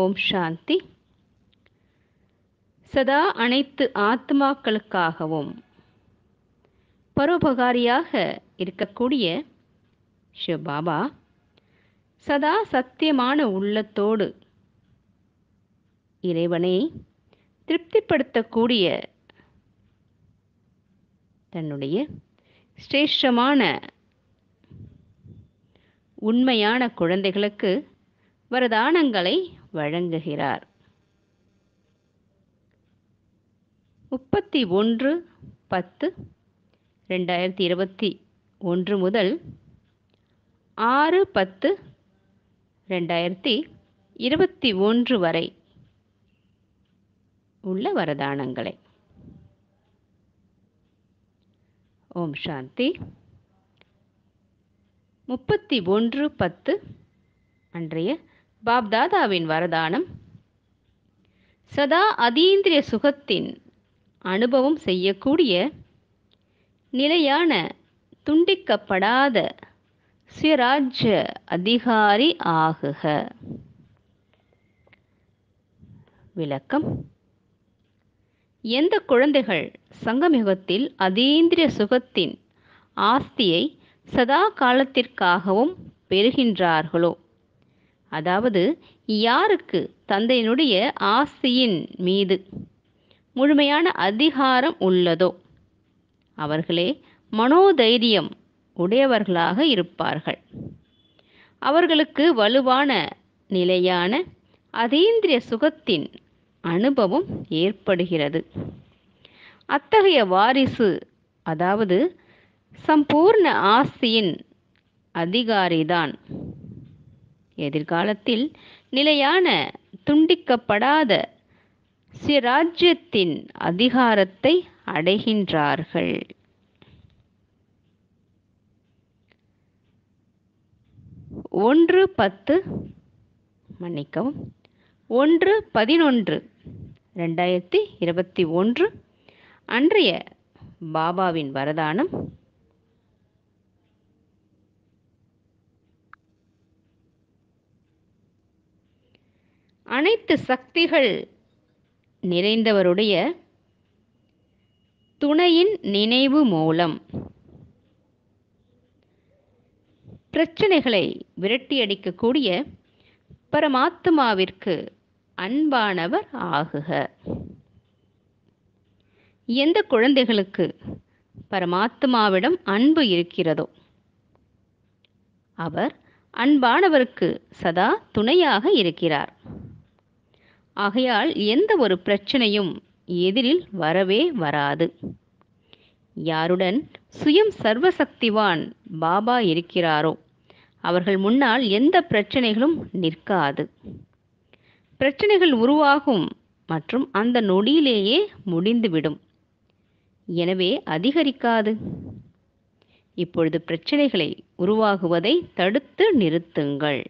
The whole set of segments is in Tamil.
ஓம் சாந்தி சதா அனைத்து ஆத்மாக்களுக்காகவும் பரோபகாரியாக இருக்கக்கூடிய சிவபாபா சதா சத்தியமான உள்ளத்தோடு இறைவனை திருப்திப்படுத்தக்கூடிய தன்னுடைய சிரேஷ்டமான உண்மையான குழந்தைகளுக்கு வரதானங்களை வழங்குகிறார் முப்பத்தி ஒன்று பத்து ரெண்டாயிரத்தி இருபத்தி ஒன்று முதல் ஆறு பத்து ரெண்டாயிரத்தி இருபத்தி ஒன்று வரை உள்ள வரதானங்களை ஓம் சாந்தி முப்பத்தி ஒன்று பத்து அன்றைய பாப்தாதாவின் வரதானம் சதா அதீந்திரிய சுகத்தின் அனுபவம் செய்யக்கூடிய நிலையான துண்டிக்கப்படாத சுயராஜ்ய அதிகாரி ஆகுக விளக்கம் எந்த குழந்தைகள் சங்கமிகத்தில் அதீந்திரிய சுகத்தின் ஆஸ்தியை சதா காலத்திற்காகவும் பெறுகின்றார்களோ அதாவது யாருக்கு தந்தையினுடைய ஆசியின் மீது முழுமையான அதிகாரம் உள்ளதோ அவர்களே மனோதைரியம் உடையவர்களாக இருப்பார்கள் அவர்களுக்கு வலுவான நிலையான அதீந்திரிய சுகத்தின் அனுபவம் ஏற்படுகிறது அத்தகைய வாரிசு அதாவது சம்பூர்ண ஆசியின் அதிகாரிதான் எதிர்காலத்தில் நிலையான துண்டிக்கப்படாத சிராஜ்யத்தின் அதிகாரத்தை அடைகின்றார்கள் ஒன்று பத்து மன்னிக்கவும் ஒன்று பதினொன்று ரெண்டாயிரத்தி இருபத்தி ஒன்று அன்றைய பாபாவின் வரதானம் அனைத்து சக்திகள் நிறைந்தவருடைய துணையின் நினைவு மூலம் பிரச்சனைகளை விரட்டியடிக்கக்கூடிய பரமாத்மாவிற்கு அன்பானவர் ஆகுக எந்த குழந்தைகளுக்கு பரமாத்மாவிடம் அன்பு இருக்கிறதோ அவர் அன்பானவருக்கு சதா துணையாக இருக்கிறார் ஆகையால் எந்த ஒரு பிரச்சனையும் எதிரில் வரவே வராது யாருடன் சுயம் சர்வசக்திவான் பாபா இருக்கிறாரோ அவர்கள் முன்னால் எந்த பிரச்சனைகளும் நிற்காது பிரச்சனைகள் உருவாகும் மற்றும் அந்த நொடியிலேயே முடிந்துவிடும் எனவே அதிகரிக்காது இப்பொழுது பிரச்சனைகளை உருவாகுவதை தடுத்து நிறுத்துங்கள்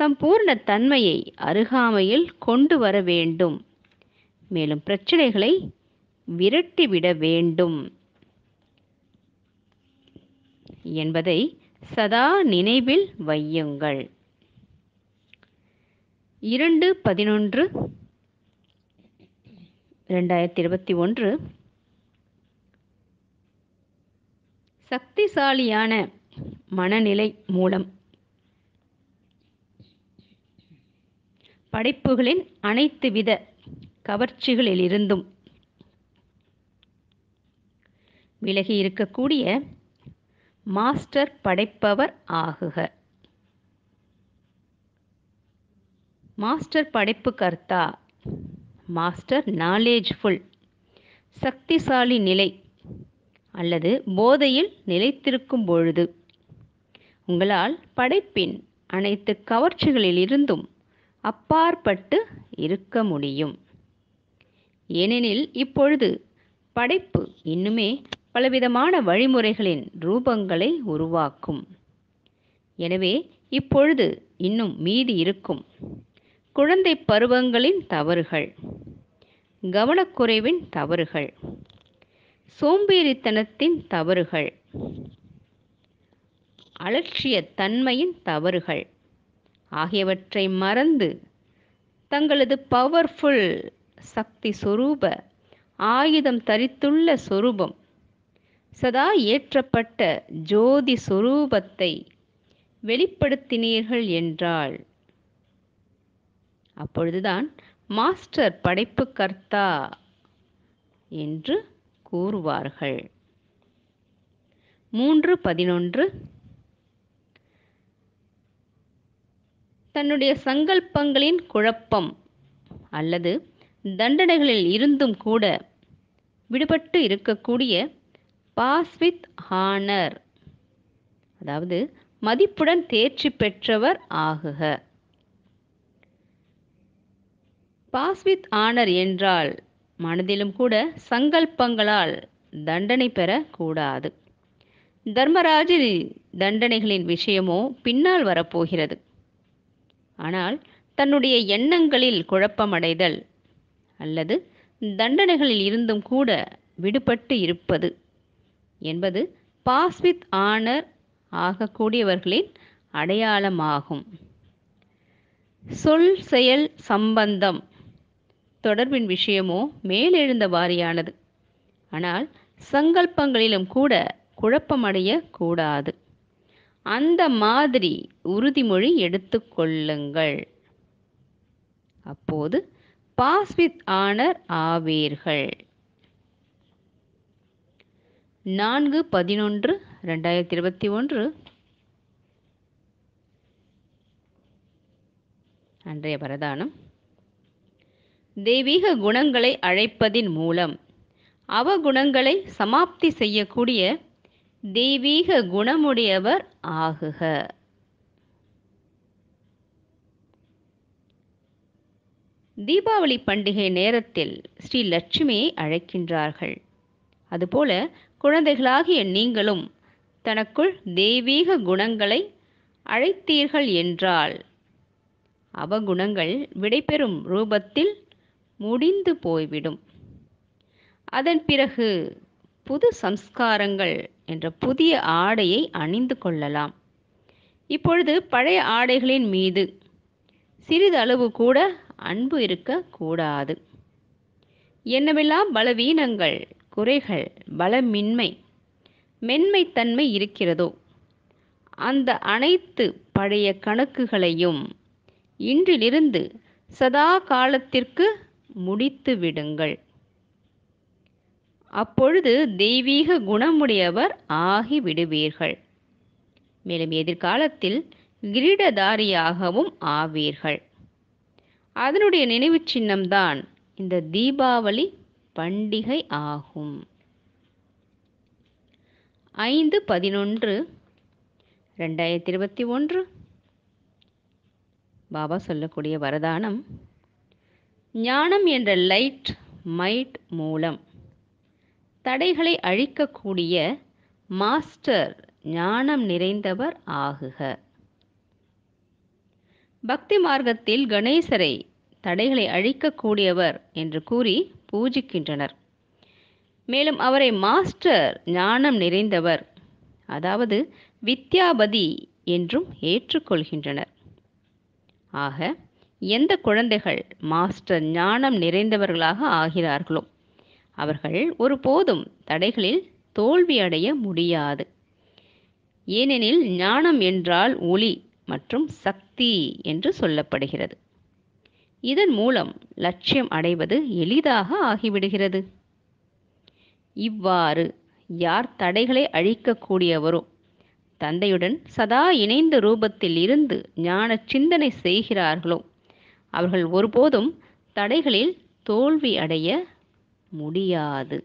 சம்பூர்ண தன்மையை அருகாமையில் கொண்டு வர வேண்டும் மேலும் பிரச்சனைகளை விரட்டிவிட வேண்டும் என்பதை சதா நினைவில் வையுங்கள் இரண்டு பதினொன்று இரண்டாயிரத்தி இருபத்தி ஒன்று சக்திசாலியான மனநிலை மூலம் படைப்புகளின் அனைத்து வித கவர்ச்சிகளிலிருந்தும் விலகி இருக்கக்கூடிய மாஸ்டர் படைப்பவர் ஆகுக மாஸ்டர் படைப்பு கர்த்தா மாஸ்டர் நாலேஜ்ஃபுல் சக்திசாலி நிலை அல்லது போதையில் நிலைத்திருக்கும் பொழுது உங்களால் படைப்பின் அனைத்து கவர்ச்சிகளிலிருந்தும் அப்பாற்பட்டு இருக்க முடியும் ஏனெனில் இப்பொழுது படைப்பு இன்னுமே பலவிதமான வழிமுறைகளின் ரூபங்களை உருவாக்கும் எனவே இப்பொழுது இன்னும் மீதி இருக்கும் குழந்தை பருவங்களின் தவறுகள் கவனக்குறைவின் தவறுகள் சோம்பேறித்தனத்தின் தவறுகள் அலட்சியத்தன்மையின் தவறுகள் ஆகியவற்றை மறந்து தங்களது பவர்ஃபுல் சக்தி சொரூப ஆயுதம் தரித்துள்ள சொரூபம் சதா ஏற்றப்பட்ட ஜோதி சொரூபத்தை வெளிப்படுத்தினீர்கள் என்றாள் அப்பொழுதுதான் மாஸ்டர் படைப்பு கர்த்தா என்று கூறுவார்கள் மூன்று பதினொன்று தன்னுடைய சங்கல்பங்களின் குழப்பம் அல்லது தண்டனைகளில் இருந்தும் கூட விடுபட்டு இருக்கக்கூடிய பாஸ் வித் ஹானர் அதாவது மதிப்புடன் தேர்ச்சி பெற்றவர் ஆகுக பாஸ் வித் ஆனர் என்றால் மனதிலும் கூட சங்கல்பங்களால் தண்டனை பெறக்கூடாது தர்மராஜின் தண்டனைகளின் விஷயமோ பின்னால் வரப்போகிறது ஆனால் தன்னுடைய எண்ணங்களில் குழப்பமடைதல் அல்லது தண்டனைகளில் இருந்தும் கூட விடுபட்டு இருப்பது என்பது பாஸ்வித் ஆனர் ஆகக்கூடியவர்களின் அடையாளமாகும் சொல் செயல் சம்பந்தம் தொடர்பின் விஷயமோ மேலெழுந்த வாரியானது ஆனால் சங்கல்பங்களிலும் கூட குழப்பமடைய கூடாது அந்த மாதிரி உறுதிமொழி எடுத்துக்கொள்ளுங்கள் அப்போது பாஸ் வித் ஆனர் ஆவீர்கள் நான்கு பதினொன்று ரெண்டாயிரத்தி இருபத்தி ஒன்று அன்றைய பிரதானம் தெய்வீக குணங்களை அழைப்பதின் மூலம் அவகுணங்களை சமாப்தி செய்யக்கூடிய தெய்வீக குணமுடையவர் ஆகுக தீபாவளி பண்டிகை நேரத்தில் ஸ்ரீ லட்சுமியை அழைக்கின்றார்கள் அதுபோல குழந்தைகளாகிய நீங்களும் தனக்குள் தெய்வீக குணங்களை அழைத்தீர்கள் என்றால் அவகுணங்கள் விடைபெறும் ரூபத்தில் முடிந்து போய்விடும் அதன் பிறகு புது சம்ஸ்காரங்கள் என்ற புதிய ஆடையை அணிந்து கொள்ளலாம் இப்பொழுது பழைய ஆடைகளின் மீது சிறிதளவு கூட அன்பு இருக்கக்கூடாது என்னவெல்லாம் பலவீனங்கள் குறைகள் பலமின்மை மென்மைத்தன்மை இருக்கிறதோ அந்த அனைத்து பழைய கணக்குகளையும் இன்றிலிருந்து சதா காலத்திற்கு முடித்து விடுங்கள் அப்பொழுது தெய்வீக குணமுடையவர் ஆகிவிடுவீர்கள் மேலும் எதிர்காலத்தில் கிரீடதாரியாகவும் ஆவீர்கள் அதனுடைய நினைவு சின்னம்தான் இந்த தீபாவளி பண்டிகை ஆகும் ஐந்து பதினொன்று ரெண்டாயிரத்தி இருபத்தி ஒன்று பாபா சொல்லக்கூடிய வரதானம் ஞானம் என்ற லைட் மைட் மூலம் தடைகளை அழிக்கக்கூடிய மாஸ்டர் ஞானம் நிறைந்தவர் ஆகுக பக்தி மார்க்கத்தில் கணேசரை தடைகளை அழிக்கக்கூடியவர் என்று கூறி பூஜிக்கின்றனர் மேலும் அவரை மாஸ்டர் ஞானம் நிறைந்தவர் அதாவது வித்யாபதி என்றும் ஏற்றுக்கொள்கின்றனர் ஆக எந்த குழந்தைகள் மாஸ்டர் ஞானம் நிறைந்தவர்களாக ஆகிறார்களோ அவர்கள் ஒருபோதும் தடைகளில் தோல்வியடைய முடியாது ஏனெனில் ஞானம் என்றால் ஒளி மற்றும் சக்தி என்று சொல்லப்படுகிறது இதன் மூலம் லட்சியம் அடைவது எளிதாக ஆகிவிடுகிறது இவ்வாறு யார் தடைகளை அழிக்கக்கூடியவரோ தந்தையுடன் சதா இணைந்த ரூபத்தில் இருந்து ஞான சிந்தனை செய்கிறார்களோ அவர்கள் ஒருபோதும் தடைகளில் தோல்வி அடைய முடியாது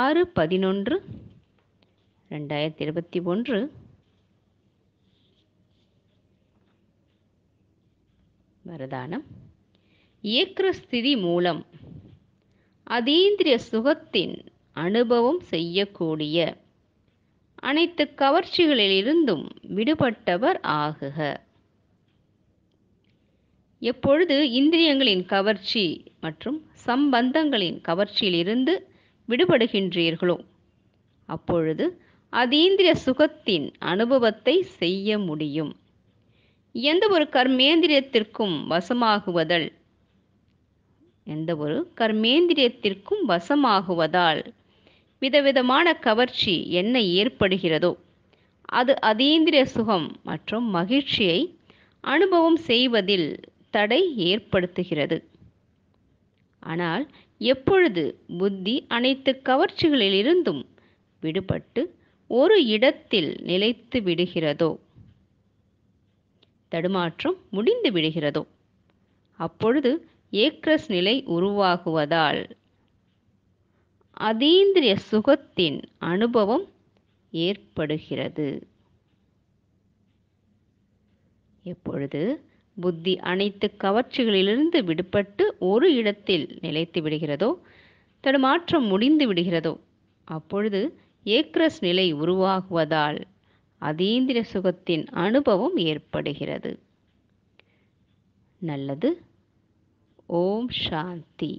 ஆறு பதினொன்று ரெண்டாயிரத்தி இருபத்தி ஒன்று வரதானம் ஸ்திதி மூலம் அதீந்திரிய சுகத்தின் அனுபவம் செய்யக்கூடிய அனைத்து கவர்ச்சிகளிலிருந்தும் விடுபட்டவர் ஆகுக எப்பொழுது இந்திரியங்களின் கவர்ச்சி மற்றும் சம்பந்தங்களின் கவர்ச்சியிலிருந்து விடுபடுகின்றீர்களோ அப்பொழுது அதீந்திரிய சுகத்தின் அனுபவத்தை செய்ய முடியும் எந்த ஒரு கர்மேந்திரியத்திற்கும் வசமாகுவதல் எந்த ஒரு கர்மேந்திரியத்திற்கும் வசமாகுவதால் விதவிதமான கவர்ச்சி என்ன ஏற்படுகிறதோ அது அதீந்திரிய சுகம் மற்றும் மகிழ்ச்சியை அனுபவம் செய்வதில் தடை ஏற்படுத்துகிறது ஆனால் எப்பொழுது புத்தி அனைத்து கவர்ச்சிகளிலிருந்தும் விடுபட்டு ஒரு இடத்தில் நிலைத்து விடுகிறதோ தடுமாற்றம் முடிந்து விடுகிறதோ அப்பொழுது ஏக்ரஸ் நிலை உருவாகுவதால் அதீந்திரிய சுகத்தின் அனுபவம் ஏற்படுகிறது எப்பொழுது புத்தி அனைத்து கவர்ச்சிகளிலிருந்து விடுபட்டு ஒரு இடத்தில் நிலைத்து விடுகிறதோ தடுமாற்றம் முடிந்து விடுகிறதோ அப்பொழுது ஏக்ரஸ் நிலை உருவாகுவதால் அதீந்திர சுகத்தின் அனுபவம் ஏற்படுகிறது நல்லது ஓம் சாந்தி